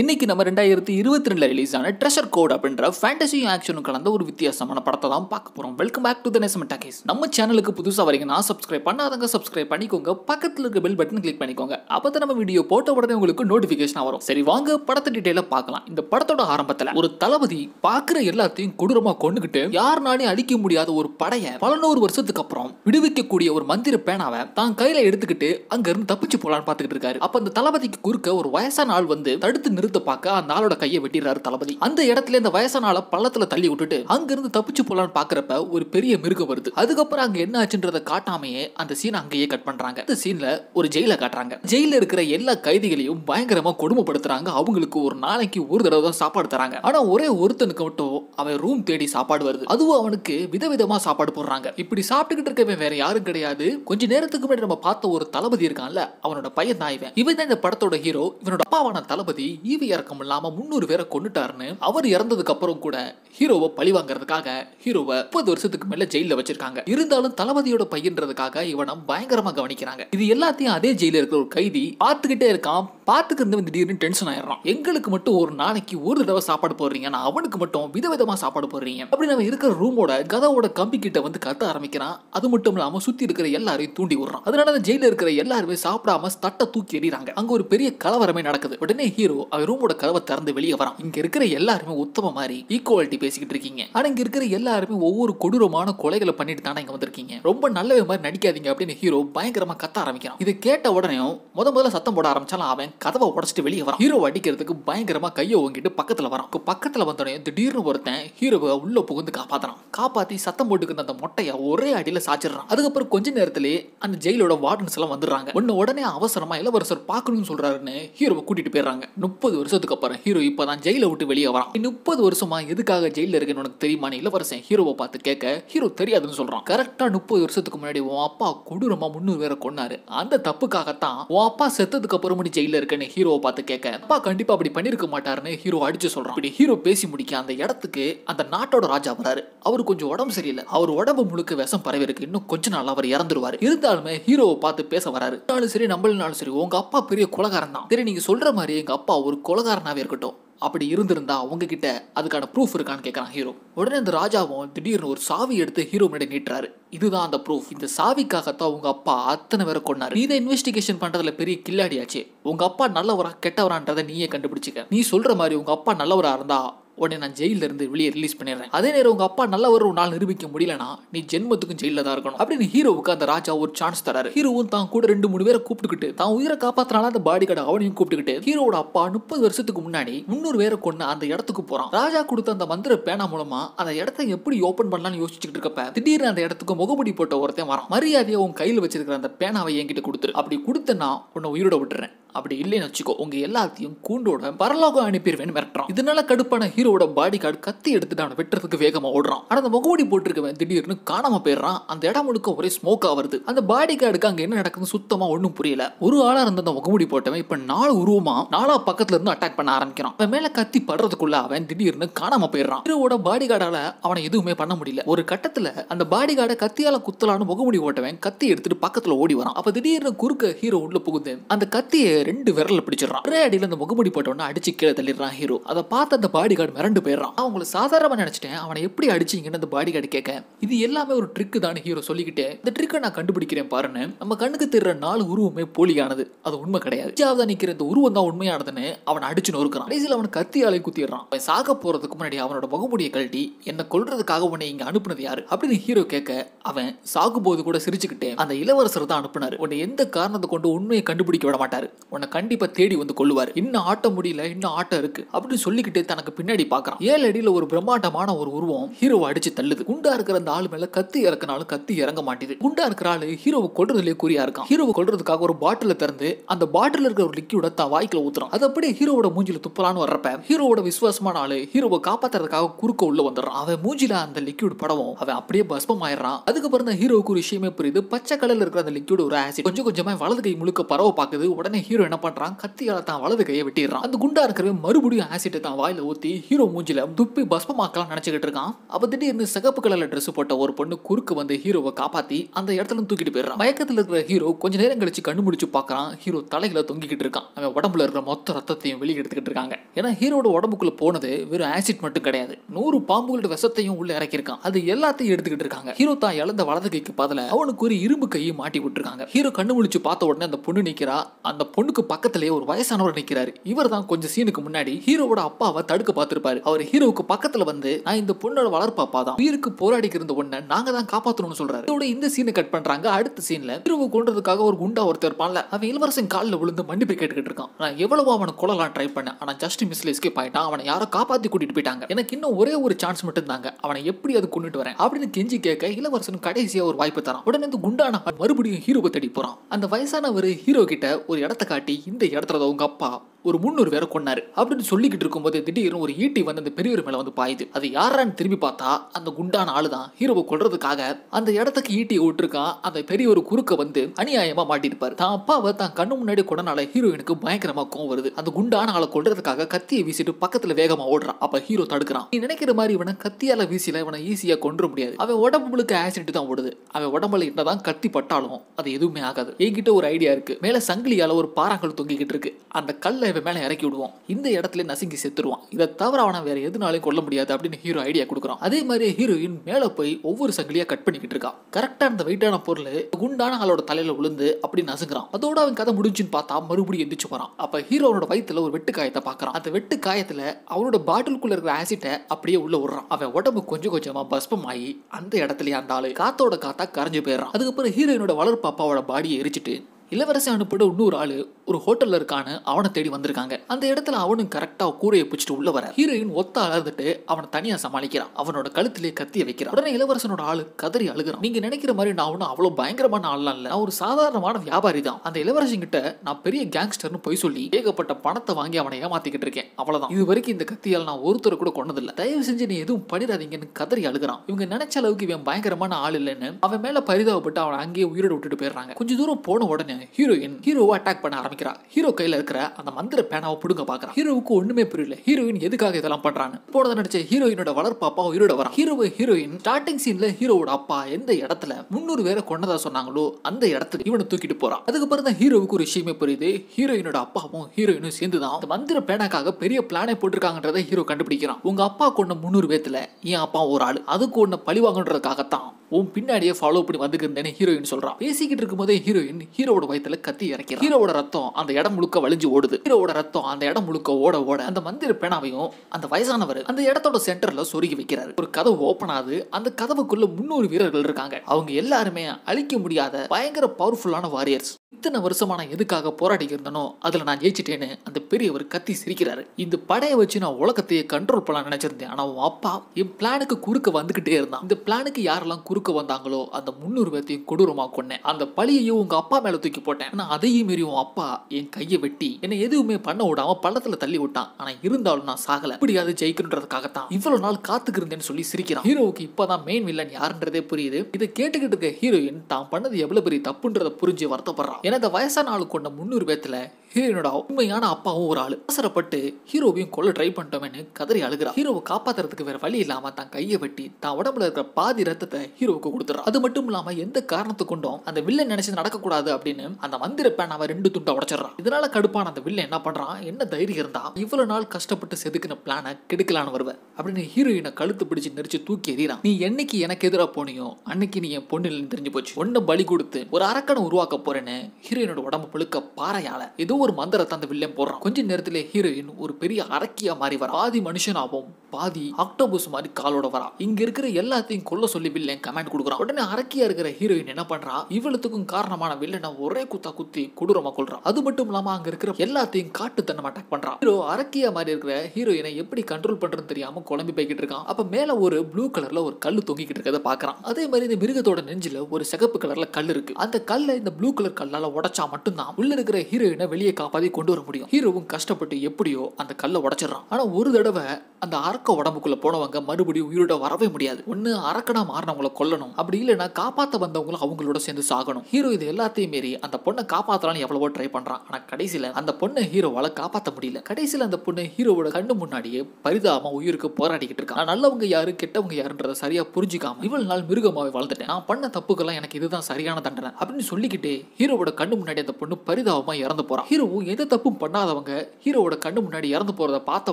இன்னைக்கு நம்ம ரெண்டாயிரத்தி இருபத்தி ரெண்டில் ரிலீஸ் ஆன ட்ரெஷர் கோட் அப்படின்ற ஃபேண்டசியும் ஆக்ஷனும் கலந்த ஒரு வித்தியாசமான படத்தை தான் பார்க்க போகிறோம் வெல்கம் பேக் டு த நெசமெண்டா கேஸ் நம்ம சேனலுக்கு புதுசாக வரீங்கன்னா சப்ஸ்கிரைப் பண்ணாதவங்க சப்ஸ்கிரைப் பண்ணிக்கோங்க பக்கத்தில் இருக்க பெல் பட்டன் கிளிக் பண்ணிக்கோங்க அப்போ நம்ம வீடியோ போட்ட உடனே உங்களுக்கு நோட்டிஃபிகேஷன் வரும் சரி வாங்க படத்தை டீட்டெயிலாக பார்க்கலாம் இந்த படத்தோட ஆரம்பத்தில் ஒரு தளபதி பார்க்குற எல்லாத்தையும் கொடூரமாக கொண்டுகிட்டு யாருனாலையும் அழிக்க முடியாத ஒரு படையை பல நூறு வருஷத்துக்கு அப்புறம் விடுவிக்கக்கூடிய ஒரு மந்திர பேனாவை தான் கையில் எடுத்துக்கிட்டு அங்கிருந்து தப்பிச்சு போகலான்னு பார்த்துக்கிட்டு இருக்காரு அப்போ அந்த தளபதிக்கு குறுக்க ஒரு வயசான ஆள் வந்து தடுத்து நிறுத்த பார்க்க அந்த ஆளோட கையை வெட்டிடுறாரு தளபதி அந்த இடத்துல இந்த வயசான பள்ளத்துல தள்ளி விட்டுட்டு அங்கிருந்து தப்பிச்சு போலான்னு பாக்குறப்ப ஒரு பெரிய மிருகம் வருது அதுக்கப்புறம் அங்க என்ன ஆச்சுன்றதை காட்டாமையே அந்த சீன் அங்கேயே கட் பண்றாங்க அந்த சீன்ல ஒரு ஜெயில காட்டுறாங்க ஜெயில இருக்கிற எல்லா கைதிகளையும் பயங்கரமா கொடுமைப்படுத்துறாங்க அவங்களுக்கு ஒரு நாளைக்கு ஒரு தடவை தான் சாப்பாடு தராங்க ஆனா ஒரே ஒருத்தனுக்கு மட்டும் அவன் ரூம் தேடி சாப்பாடு வருது அதுவும் அவனுக்கு விதவிதமா சாப்பாடு போடுறாங்க இப்படி சாப்பிட்டுக்கிட்டு இருக்கவன் வேற யாரும் கிடையாது கொஞ்ச நேரத்துக்கு முன்னாடி நம்ம பார்த்த ஒரு தளபதி இருக்கான்ல அவனோட பையன் தான் இவன் இவன் தான் இந்த படத்தோட ஹீரோ இவனோட அப்பாவான தளபதி தளபதி ஈவி இறக்கம் இல்லாம முன்னூறு பேரை கொண்டுட்டாருன்னு அவர் இறந்ததுக்கு அப்புறம் கூட ஹீரோவை பழி வாங்குறதுக்காக ஹீரோவை முப்பது வருஷத்துக்கு மேல ஜெயில வச்சிருக்காங்க இருந்தாலும் தளபதியோட பையன்றதுக்காக இவனை பயங்கரமா கவனிக்கிறாங்க இது எல்லாத்தையும் அதே ஜெயில இருக்கிற ஒரு கைதி பார்த்துக்கிட்டே இருக்கான் பார்த்துக்கு இருந்து திடீர்னு டென்ஷன் ஆயிடுறான் எங்களுக்கு மட்டும் ஒரு நாளைக்கு ஒரு தடவை சாப்பாடு போடுறீங்கன்னா அவனுக்கு மட்டும் விதவிதமா சாப்பாடு போடுறீங்க அப்படி நம்ம இருக்கிற ரூமோட கதவோட கம்பி கிட்ட வந்து கத்த ஆரம்பிக்கிறான் அது மட்டும் இல்லாம சுத்தி இருக்கிற எல்லாரையும் தூண்டி விடுறான் அதனால அந்த ஜெயில இருக்கிற எல்லாருமே சாப்பிடாம தட்டை தூக்கி எறிறாங்க அங்க ஒரு பெரிய கலவரமே நடக்குது உடனே ஹீரோ அவர் ரூமோட கதவை திறந்து வெளியே வரான் இங்க இருக்கிற எல்லாருமே உத்தம மாதிரி ஈக்குவாலிட்டி பேசிக்கிட்டு இருக்கீங்க ஆனா இங்க இருக்கிற எல்லாருமே ஒவ்வொரு கொடூரமான கொலைகளை பண்ணிட்டு தானே இங்க வந்திருக்கீங்க ரொம்ப நல்ல மாதிரி நடிக்காதீங்க அப்படின்னு ஹீரோ பயங்கரமா கத்த ஆரம்பிக்கிறான் இது கேட்ட உடனே முத முதல்ல சத்தம் போட ஆரம்பிச்சாலும் அவன் கதவை உடச்சிட்டு வெளியே வரான் ஹீரோ அடிக்கிறதுக்கு பயங்கரமா கையை ஓங்கிட்டு பக்கத்துல வரான் பக்கத்துல வந்தோடனே திடீர்னு ஒருத்தன் ஹீரோவை உள்ள புகுந்து காப்பாத்துறான் காப்பாத்தி சத்தம் போட்டுக்கு அந்த மொட்டையை ஒரே அடியில சாச்சிடுறான் அதுக்கப்புறம் கொஞ்ச நேரத்திலே அந்த ஜெயிலோட வார்டன்ஸ் எல்லாம் வந்துடுறாங்க உடனே அவசரமா இளவரசர் பார்க்கணும்னு சொல்றாருன்னு ஹீரோவை கூட்டிட்டு போயிடுறாங்க முப்பது வருஷத்துக்கு அப்புறம் ஹீரோ இப்போ தான் ஜெயில விட்டு வெளியே வரான் முப்பது வருஷமா எதுக்காக ஜெயில இருக்குன்னு உனக்கு தெரியுமா இளவரசன் ஹீரோவை பார்த்து கேட்க ஹீரோ தெரியாதுன்னு சொல்றான் கரெக்டா முப்பது வருஷத்துக்கு முன்னாடி உன் அப்பா கொடூரமா முன்னூறு பேரை கொண்டாரு அந்த தப்புக்காகத்தான் உன் அப்பா செத்ததுக்கு அப்புறம் நீ ஜெயில இருக்கேன்னு ஹீரோவை பார்த்து கேட்க அப்பா கண்டிப்பா அப்படி பண்ணிருக்க மாட்டாருன்னு ஹீரோ அடிச்சு சொல்றான் இப்படி ஹீரோ பேசி முடிக்க அந்த இடத்துக்கு அந்த நாட்டோட ராஜா வராரு அவர் கொஞ்சம் உடம்பு சரியில்லை அவர் உடம்பு முழுக்க விஷம் பரவி இருக்கு இன்னும் கொஞ்ச நாள் அவர் இறந்துருவாரு இருந்தாலுமே ஹீரோவை பார்த்து பேச வராரு நாளும் சரி நம்மளும் நாளும் சரி உங்க அப்பா பெரிய குலகாரம் தான் சரி நீங்க சொல்ற மாதிரி எங்க அப்பா ஒரு கொலகாரனாகவே இருக்கட்டும் அப்படி இருந்திருந்தா உங்ககிட்ட அதுக்கான ப்ரூஃப் இருக்கான்னு கேட்குறான் ஹீரோ உடனே இந்த ராஜாவும் திடீர்னு ஒரு சாவி எடுத்து ஹீரோ முன்னாடி நீட்டுறாரு இதுதான் அந்த ப்ரூஃப் இந்த சாவிக்காகத்தான் உங்க அப்பா அத்தனை பேரை கொண்டாரு நீ இதை இன்வெஸ்டிகேஷன் பண்றதுல பெரிய கில்லாடியாச்சு உங்க அப்பா நல்லவரா கெட்டவரான்றதை நீயே கண்டுபிடிச்சிக்க நீ சொல்ற மாதிரி உங்க அப்பா நல்லவரா இருந்தா உடனே நான் இருந்து வெளியே ரிலீஸ் பண்ணிடுறேன் அதே நேரம் உங்கள் அப்பா ஒரு நாள் நிரூபிக்க முடியலனா நீ ஜென்மத்துக்கும் ஜெயிலில் தான் இருக்கணும் அப்படின்னு ஹீரோவுக்கு அந்த ராஜா ஒரு சான்ஸ் தராரு ஹீரோவும் தான் கூட ரெண்டு மூணு பேரை கூப்பிட்டுக்கிட்டு தான் உயிரை காப்பாற்றினால அந்த பாடி கார்டு அவனையும் கூப்பிட்டுக்கிட்டு ஹீரோட அப்பா முப்பது வருஷத்துக்கு முன்னாடி முன்னூறு பேரை கொண்டு அந்த இடத்துக்கு போகிறான் ராஜா கொடுத்த அந்த மந்திர பேனா மூலமா அந்த இடத்த எப்படி ஓப்பன் பண்ணலாம்னு யோசிச்சுட்டு இருக்கப்ப திடீர்னு அந்த இடத்துக்கு முகமுடி போட்ட ஒருத்தன் வரான் மரியாதையை உன் கையில் வச்சிருக்கிற அந்த பேனாவை என்கிட்ட கொடுத்துரு அப்படி கொடுத்தனா உன்னை உயிரோட விட்டுறேன் அப்படி இல்லைன்னு வச்சுக்கோ உங்க எல்லாத்தையும் கூண்டோட பரலோகம் அனுப்பிடுவேன் மிரட்டுறான் இதனால கடுப்பான ஹீரோட பாடி கார்டு கத்தி எடுத்துட்டு அவனை வெட்டுறதுக்கு வேகமா ஓடுறான் ஆனா அந்த முகமூடி போட்டிருக்கவன் திடீர்னு காணாம போயிடுறான் அந்த இடம் முழுக்க ஒரே ஸ்மோக் வருது அந்த பாடி கார்டுக்கு அங்க என்ன நடக்குதுன்னு சுத்தமா ஒன்றும் புரியல ஒரு ஆளா இருந்த அந்த முகமூடி போட்டவன் இப்ப நாலு உருவமா நாலா பக்கத்துல இருந்து அட்டாக் பண்ண ஆரம்பிக்கிறான் அவன் மேல கத்தி படுறதுக்குள்ள அவன் திடீர்னு காணாம போயிடுறான் ஹீரோட பாடி கார்டால அவனை எதுவுமே பண்ண முடியல ஒரு கட்டத்துல அந்த பாடி கார்டை கத்தியால குத்தலான்னு முகமுடி போட்டவன் கத்தி எடுத்துட்டு பக்கத்துல ஓடி வரான் அப்ப திடீர்னு குறுக்க ஹீரோ உள்ள புகுந்து அந்த கத்தியை ரெண்டு விரல பிடிச்சிடறான் ஒரே அடியில் அந்த முகமுடி போட்டோன்னா அடிச்சு கீழே தள்ளிடுறான் ஹீரோ அதை பார்த்து அந்த பாடி கார்டு மிரண்டு போயிடறான் அவங்கள சாதாரணமாக நினச்சிட்டேன் அவனை எப்படி அடிச்சிங்கன்னு அந்த பாடி கார்டு கேட்க இது எல்லாமே ஒரு ட்ரிக்கு தான் ஹீரோ சொல்லிக்கிட்டே இந்த ட்ரிக்கை நான் கண்டுபிடிக்கிறேன் பாருன்னு நம்ம கண்ணுக்கு தெரிற நாலு உருவமே போலியானது அது உண்மை கிடையாது அஞ்சாவதா நிற்கிற இந்த உருவம் தான் உண்மையானதுன்னு அவன் அடிச்சு நொறுக்கிறான் கடைசியில் அவன் கத்தியாலே குத்திடுறான் அவன் சாக போகிறதுக்கு முன்னாடி அவனோட முகமுடியை கழட்டி என்னை கொள்றதுக்காக உன்னை இங்கே அனுப்புனது யாரு அப்படின்னு ஹீரோ கேட்க அவன் சாகும்போது கூட சிரிச்சுக்கிட்டே அந்த இளவரசர் தான் அனுப்புனாரு உன்னை எந்த காரணத்தை கொண்டு உண்மையை கண்டுபிடிக்க விட மாட்டாரு உன்னை கண்டிப்பாக தேடி வந்து கொள்ளுவாரு இன்னும் ஆட்ட முடியல இன்னும் ஆட்டம் இருக்கு அப்படின்னு சொல்லிக்கிட்டு தனக்கு பின்னாடி பாக்குறான் ஏழு அடியில் ஒரு பிரம்மாண்டமான ஒரு உருவம் ஹீரோவை அடிச்சு தள்ளுது குண்டா இருக்கிற அந்த ஆள் மேல கத்தி இறக்கினாலும் கத்தி இறங்க மாட்டேது குண்டா இருக்கிற ஆள் ஹீரோவை கொள்றதுலயே குறியா இருக்கான் ஹீரோவை கொள்றதுக்காக ஒரு பாட்டில திறந்து அந்த பாட்டில் இருக்கிற ஒரு லிக்யூட தான் வாய்க்கில் ஊத்துறான் அது அப்படியே ஹீரோவோட மூஞ்சில துப்பலான்னு வர்றப்ப ஹீரோவோட விசுவாசமான ஆளு ஹீரோவை காப்பாத்துறதுக்காக குறுக்க உள்ள வந்துடுறான் அவன் மூஞ்சில அந்த லிக்யூட் படவும் அவன் அப்படியே பஸ்பம் ஆயிடுறான் அதுக்கப்புறம் தான் ஹீரோவுக்கு ஒரு விஷயமே புரியுது பச்சை கலர்ல இருக்கிற அந்த லிக்யூட் ஒரு ஆசிட் கொஞ்சம் கொஞ்சமா வலது கை முழுக்க பரவ பாக்குது உடனே ஹீரோ ஹீரோ என்ன பண்ணுறான் கத்தியால் தான் வலது கையை வெட்டிடுறான் அந்த குண்டா இருக்கிறவன் மறுபடியும் ஆசிட் தான் வாயில் ஊற்றி ஹீரோ மூஞ்சில துப்பி பஸ்மமாக்கலாம் நினச்சிக்கிட்டு இருக்கான் அப்போ திடீர்னு சிகப்பு கலர்ல ட்ரெஸ் போட்ட ஒரு பொண்ணு குறுக்கு வந்து ஹீரோவை காப்பாற்றி அந்த இடத்துல தூக்கிட்டு போயிடுறான் மயக்கத்தில் இருக்கிற ஹீரோ கொஞ்ச நேரம் கழிச்சு கண்ணு முடிச்சு பார்க்குறான் ஹீரோ தலையில தொங்கிக்கிட்டு இருக்கான் அவன் உடம்புல இருக்கிற மொத்த ரத்தத்தையும் வெளியே எடுத்துக்கிட்டு இருக்காங்க ஏன்னா ஹீரோட உடம்புக்குள்ள போனது வெறும் ஆசிட் மட்டும் கிடையாது நூறு பாம்புகளோட விஷத்தையும் உள்ள இறக்கியிருக்கான் அது எல்லாத்தையும் எடுத்துக்கிட்டு இருக்காங்க ஹீரோ தான் இழந்த வலது கைக்கு பதில அவனுக்கு ஒரு இரும்பு கையை மாட்டி விட்டுருக்காங்க ஹீரோ கண்ணு முழிச்சு பார்த்த உடனே அந்த பொண்ணு நிற்கிறா அந்த பொண்ணு பொண்ணுக்கு பக்கத்திலேயே ஒரு வயசானவர் நிற்கிறாரு இவர் தான் கொஞ்சம் சீனுக்கு முன்னாடி ஹீரோவோட அப்பாவை தடுக்க பார்த்திருப்பாரு அவர் ஹீரோவுக்கு பக்கத்துல வந்து நான் இந்த பொண்ணோட வளர்ப்பாப்பா தான் உயிருக்கு போராடி இருந்த பொண்ணை நாங்க தான் காப்பாற்றணும்னு சொல்றாரு இதோட இந்த சீனை கட் பண்றாங்க அடுத்த சீன்ல ஹீரோவை கொண்டதுக்காக ஒரு குண்டா ஒருத்தர் இருப்பான்ல அவன் இளவரசன் காலில் விழுந்து மன்னிப்பு கேட்டுக்கிட்டு இருக்கான் நான் எவ்வளவோ அவனை கொலலாம் ட்ரை பண்ணேன் ஆனா ஜஸ்ட் மிஸ்ல எஸ்கேப் ஆயிட்டான் அவனை யாரோ காப்பாத்தி கூட்டிட்டு போயிட்டாங்க எனக்கு இன்னும் ஒரே ஒரு சான்ஸ் மட்டும் தாங்க அவனை எப்படி அது கொண்டுட்டு வரேன் அப்படின்னு கெஞ்சி கேட்க இளவரசன் கடைசியா ஒரு வாய்ப்பு தரான் உடனே இந்த குண்டான மறுபடியும் ஹீரோவை தேடி போறான் அந்த வயசானவர் ஹீரோ கிட்ட ஒரு இடத்த இல்லாட்டி இந்த இடத்துல உங்கள் அப்பா ஒரு முன்னூறு பேரை கொண்டாரு அப்படின்னு சொல்லிக்கிட்டு இருக்கும்போது திடீர்னு ஒரு ஈட்டி வந்து அந்த பெரியவர் மேல வந்து பாயுது அது யாரான்னு திரும்பி பார்த்தா அந்த குண்டான ஆளு தான் ஹீரோவை கொள்றதுக்காக அந்த இடத்துக்கு ஈட்டியை விட்டுருக்கான் அந்த பெரியவர் குறுக்க வந்து அநியாயமா மாட்டிருப்பாரு தான் அப்பாவை தான் கண்ணு முன்னாடி கொண்டனால ஹீரோயினுக்கு பயங்கரமா கோவம் வருது அந்த குண்டான ஆளை கொள்றதுக்காக கத்தியை வீசிட்டு பக்கத்துல வேகமா ஓடுறான் அப்ப ஹீரோ தடுக்கிறான் நீ நினைக்கிற மாதிரி இவனை கத்தியால வீசில இவனை ஈஸியா கொண்டு முடியாது அவன் உடம்பு முழுக்க ஆக்சிடென்ட் தான் ஓடுது அவன் உடம்புல என்னதான் கத்தி பட்டாலும் அது எதுவுமே ஆகாது என்கிட்ட ஒரு ஐடியா இருக்கு மேல சங்கிலியால ஒரு பாறாங்கல் தொங்கிக்கிட்டு இருக்கு அந்த கல்லை இப்போ மேலே இறக்கி விடுவோம் இந்த இடத்துல நசுங்கி செத்துருவான் இதை தவிர அவனை வேற எதுனாலையும் கொல்ல முடியாது அப்படின்னு ஹீரோ ஐடியா கொடுக்குறான் அதே மாதிரி ஹீரோயின் மேலே போய் ஒவ்வொரு சங்கிலியா கட் பண்ணிக்கிட்டு இருக்கான் கரெக்டாக அந்த வெயிட்டான பொருள் குண்டான ஆளோட தலையில விழுந்து அப்படி நசுங்கிறான் அதோட அவன் கதை முடிஞ்சுன்னு பார்த்தா மறுபடியும் எந்திரிச்சு போறான் அப்ப ஹீரோனோட வயிற்றுல ஒரு வெட்டு காயத்தை பார்க்குறான் அந்த வெட்டு காயத்துல அவனோட பாட்டிலுக்குள்ள இருக்கிற ஆசிட்டை அப்படியே உள்ள விடுறான் அவன் உடம்பு கொஞ்சம் கொஞ்சமா பஸ்பம் ஆகி அந்த இடத்துலயே அந்த ஆளு காத்தோட காத்தா கரைஞ்சு போயிடுறான் அதுக்கப்புறம் ஹீரோயினோட வளர்ப்பாப்பாவோட பாடியை எரிச்சிட்டு இளவரசி அனுப்பிட இன்னொரு ஆள் ஒரு ஹோட்டலில் இருக்கான்னு அவனை தேடி வந்திருக்காங்க அந்த இடத்துல அவனும் கரெக்டாக கூரையை பிடிச்சிட்டு உள்ள வர ஹீரோயின் ஒத்த அழுதுட்டு அவனை தனியாக சமாளிக்கிறான் அவனோட கழுத்திலே கத்திய வைக்கிறான் உடனே இளவரசனோட ஆளு கதறி அழுகிறான் நீங்கள் நினைக்கிற மாதிரி நான் ஒன்றும் அவ்வளோ பயங்கரமான ஆள்லாம் இல்லை நான் ஒரு சாதாரணமான வியாபாரி தான் அந்த இளவரசன் கிட்ட நான் பெரிய கேங்ஸ்டர்னு போய் சொல்லி ஏகப்பட்ட பணத்தை வாங்கி அவனை ஏமாத்திக்கிட்டு இருக்கேன் அவ்வளவுதான் இது வரைக்கும் இந்த கத்தியால் நான் ஒருத்தர் கூட கொண்டதில்லை தயவு செஞ்சு நீ எதுவும் பண்ணிடாதீங்கன்னு கதறி அழுகிறான் இவங்க நினைச்ச அளவுக்கு இவன் பயங்கரமான ஆள் இல்லைன்னு அவன் மேல பரிதாபப்பட்டு அவன் அங்கேயே உயிரோட விட்டுட்டு போயிடுறாங்க கொஞ்ச தூரம் போன உடனே ஹீரோயின் ஹீரோவா அட்டாக் பண்ண ஆரம்பிக்க ஆரம்பிக்கிறா ஹீரோ கையில் இருக்கிற அந்த மந்திர பேனாவை பிடுங்க பார்க்குறா ஹீரோவுக்கு ஒன்றுமே புரியல ஹீரோயின் எதுக்காக இதெல்லாம் பண்ணுறான்னு போனதை நினச்ச ஹீரோயினோட வளர்ப்பு அப்பா உயிரோட வரா ஹீரோ ஹீரோயின் ஸ்டார்டிங் சீனில் ஹீரோவோட அப்பா எந்த இடத்துல முன்னூறு பேரை கொண்டதா சொன்னாங்களோ அந்த இடத்துக்கு இவனை தூக்கிட்டு போறான் அதுக்கப்புறம் தான் ஹீரோவுக்கு ஒரு விஷயமே புரியுது ஹீரோயினோட அப்பாவும் ஹீரோயினும் சேர்ந்து தான் அந்த மந்திர பேனாக்காக பெரிய பிளானே போட்டிருக்காங்கன்றத ஹீரோ கண்டுபிடிக்கிறான் உங்கள் அப்பா கொண்ட முன்னூறு பேத்துல என் அப்பா ஒரு ஆள் அதுக்கு ஒன்று பழிவாங்கன்றதுக்காகத்தான் உன் பின்னாடியே ஃபாலோ பண்ணி வந்துக்கிறேன்னு ஹீரோயின் சொல்றான் பேசிக்கிட்டு இருக்கும்போதே ஹீரோயின் ஹீரோட வயத்துல கத்தி இறக்கிறான் ஹீரோட ரத்தம் அந்த இடம் முழுக்க வலிஞ்சு ஓடுது ஹீரோட ரத்தம் அந்த இடம் முழுக்க ஓட ஓட அந்த மந்திர பேனாவையும் அந்த வயசானவர் அந்த இடத்தோட சென்டர்ல சொருகி வைக்கிறாரு ஒரு கதவு ஓப்பன் ஆகுது அந்த கதவுக்குள்ள முன்னூறு வீரர்கள் இருக்காங்க அவங்க எல்லாருமே அழிக்க முடியாத பயங்கர பவர்ஃபுல்லான வாரியர்ஸ் இத்தனை வருஷமா நான் எதுக்காக போராடி இருந்தனோ அதில் நான் ஜெயிச்சிட்டேன்னு அந்த பெரியவர் கத்தி சிரிக்கிறாரு இந்த படையை வச்சு நான் உலகத்தையே கண்ட்ரோல் பண்ண நினைச்சிருந்தேன் ஆனால் அப்பா என் பிளானுக்கு குறுக்க வந்துகிட்டே இருந்தான் இந்த பிளானுக்கு யாரெல்லாம் குறுக்க வந்தாங்களோ அந்த முன்னூறு பேர்த்தையும் கொடூரமா கொண்டேன் அந்த பழியையும் உங்க அப்பா மேல தூக்கி போட்டேன் ஆனால் அதையும் மீறி உன் அப்பா என் கையை வெட்டி என்னை எதுவுமே பண்ண விடாம பள்ளத்தில் தள்ளி விட்டான் ஆனால் இருந்தாலும் நான் சாகல இப்படியாவது ஜெயிக்கணுன்றதுக்காகத்தான் இவ்வளவு நாள் காத்துக்கு இருந்தேன்னு சொல்லி சிரிக்கிறான் ஹீரோவுக்கு இப்பதான் மெயின் வில்லன் யாருன்றதே புரியுது இதை கேட்டுக்கிட்டு இருக்க ஹீரோயின் தான் பண்ணது எவ்வளவு பெரிய தப்புன்றதை புரிஞ்சு வருத்தப்படுறான் எனது வயசான ஆளு கொண்ட முந்நூறு பேர்த்தில் ஹீரோனோட உண்மையான அப்பாவும் ஒரு ஆளு அவசரப்பட்டு ஹீரோவையும் கொள்ள ட்ரை பண்ணிட்டோம்னு கதறி அழுகிறா ஹீரோவை காப்பாத்துறதுக்கு வேற வழி இல்லாம தான் கையை வெட்டி தான் உடம்புல இருக்கிற பாதி ரத்தத்தை ஹீரோவுக்கு கொடுத்துறா அது மட்டும் இல்லாம எந்த காரணத்து கொண்டும் அந்த வில்லன் நினைச்சு நடக்கக்கூடாது அப்படின்னு அந்த மந்திர பேனாவை ரெண்டு துண்டை உடச்சிடறான் இதனால கடுப்பான அந்த வில்லன் என்ன பண்றான் என்ன தைரியம் இருந்தா இவ்வளவு நாள் கஷ்டப்பட்டு செதுக்கின பிளானை கெடுக்கலான்னு வருவேன் அப்படின்னு ஹீரோயினை கழுத்து பிடிச்சு நெரிச்சு தூக்கி எறிகிறான் நீ என்னைக்கு எனக்கு எதிராக போனியோ அன்னைக்கு நீ என் பொண்ணு தெரிஞ்சு போச்சு ஒன்னும் பலி கொடுத்து ஒரு அரக்கனை உருவாக்க போறேன்னு ஹீரோயினோட உடம்பு புழுக்க பாறையால ஏதோ ஒரு மந்திரத்தை அந்த வில்லன் போடுறான் கொஞ்ச நேரத்திலே ஹீரோயின் ஒரு பெரிய அரக்கியா மாறி வரா பாதி மனுஷனாவும் பாதி ஆக்டோபஸ் மாதிரி காலோட வரா இங்க இருக்கிற எல்லாத்தையும் கொல்ல சொல்லி வில்லன் கமெண்ட் கொடுக்குறான் உடனே அரக்கியா இருக்கிற ஹீரோயின் என்ன பண்றா இவ்வளத்துக்கும் காரணமான வில்லனை ஒரே குத்தா குத்தி கொடூரமா கொள்றா அது மட்டும் இல்லாம அங்க இருக்கிற எல்லாத்தையும் காட்டு காட்டுத்தனமா அட்டாக் பண்றான் ஹீரோ அரக்கியா மாதிரி இருக்கிற ஹீரோயினை எப்படி கண்ட்ரோல் பண்றதுன்னு தெரியாம குழம்பி போய்கிட்டு இருக்கான் அப்ப மேல ஒரு ப்ளூ கலர்ல ஒரு கல் தொங்கிக்கிட்டு இருக்கிறத பாக்குறான் அதே மாதிரி இந்த மிருகத்தோட நெஞ்சில ஒரு சிகப்பு கலர்ல கல் இருக்கு அந்த கல்ல இந்த ப்ளூ கலர் கல்லால உடச்சா மட்டும்தான் உள்ள இருக்கிற ஹீரோயினை வெளியே உயிரை காப்பாற்றி கொண்டு வர முடியும் ஹீரோவும் கஷ்டப்பட்டு எப்படியோ அந்த கல்லை உடச்சிடறான் ஆனால் ஒரு தடவை அந்த அரக்க உடம்புக்குள்ள போனவங்க மறுபடியும் உயிரோட வரவே முடியாது ஒன்று அரக்கனா மாறினவங்களை கொல்லணும் அப்படி இல்லைன்னா காப்பாற்ற வந்தவங்களும் அவங்களோட சேர்ந்து சாகணும் ஹீரோ இது எல்லாத்தையும் மீறி அந்த பொண்ணை காப்பாற்றலாம்னு எவ்வளவோ ட்ரை பண்றான் ஆனால் கடைசியில அந்த பொண்ணை ஹீரோவால் காப்பாற்ற முடியல கடைசியில் அந்த பொண்ணு ஹீரோவோட கண்ணு முன்னாடியே பரிதாம உயிருக்கு போராடிக்கிட்டு இருக்கான் நல்லவங்க யாரு கெட்டவங்க யாருன்றத சரியா புரிஞ்சுக்காம இவ்வளவு நாள் மிருகமாவே வளர்ந்துட்டேன் நான் பண்ண தப்புக்கெல்லாம் எனக்கு இதுதான் சரியான தண்டனை அப்படின்னு சொல்லிக்கிட்டே ஹீரோவோட கண்ணு முன்னாடி அந்த பொண்ணு பரிதாபமா இறந்து போறான் ஹீரோவும் எந்த தப்பும் பண்ணாதவங்க ஹீரோவோட கண்ணு முன்னாடி இறந்து போறத பார்த்த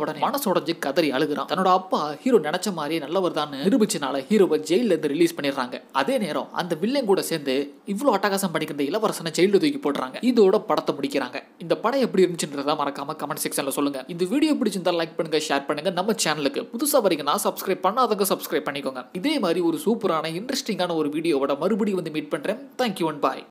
உடனே மனசுடைஞ்சு கதறி அழுகுறான் தன்னோட அப்பா ஹீரோ நினைச்ச மாதிரியே நல்லவர் தான் நிரூபிச்சனால ஹீரோவை ஜெயில இருந்து ரிலீஸ் பண்ணிடுறாங்க அதே நேரம் அந்த வில்லன் கூட சேர்ந்து இவ்வளோ அட்டகாசம் படிக்கிற இளவரசனை ஜெயிலில் தூக்கி போடுறாங்க இதோட படத்தை முடிக்கிறாங்க இந்த படம் எப்படி இருந்துச்சுன்றத மறக்காம கமெண்ட் செக்ஷன்ல சொல்லுங்க இந்த வீடியோ பிடிச்சிருந்தா லைக் பண்ணுங்க ஷேர் பண்ணுங்க நம்ம சேனலுக்கு புதுசா வரீங்கன்னா சப்ஸ்கிரைப் பண்ணாதவங்க சப்ஸ்கிரைப் பண்ணிக்கோங்க இதே மாதிரி ஒரு சூப்பரான இன்ட்ரெஸ்டிங்கான ஒரு வீடியோவோட மறுபடியும் வந்து மீட் பண்றேன் தேங்க்யூ அண்ட் பாய்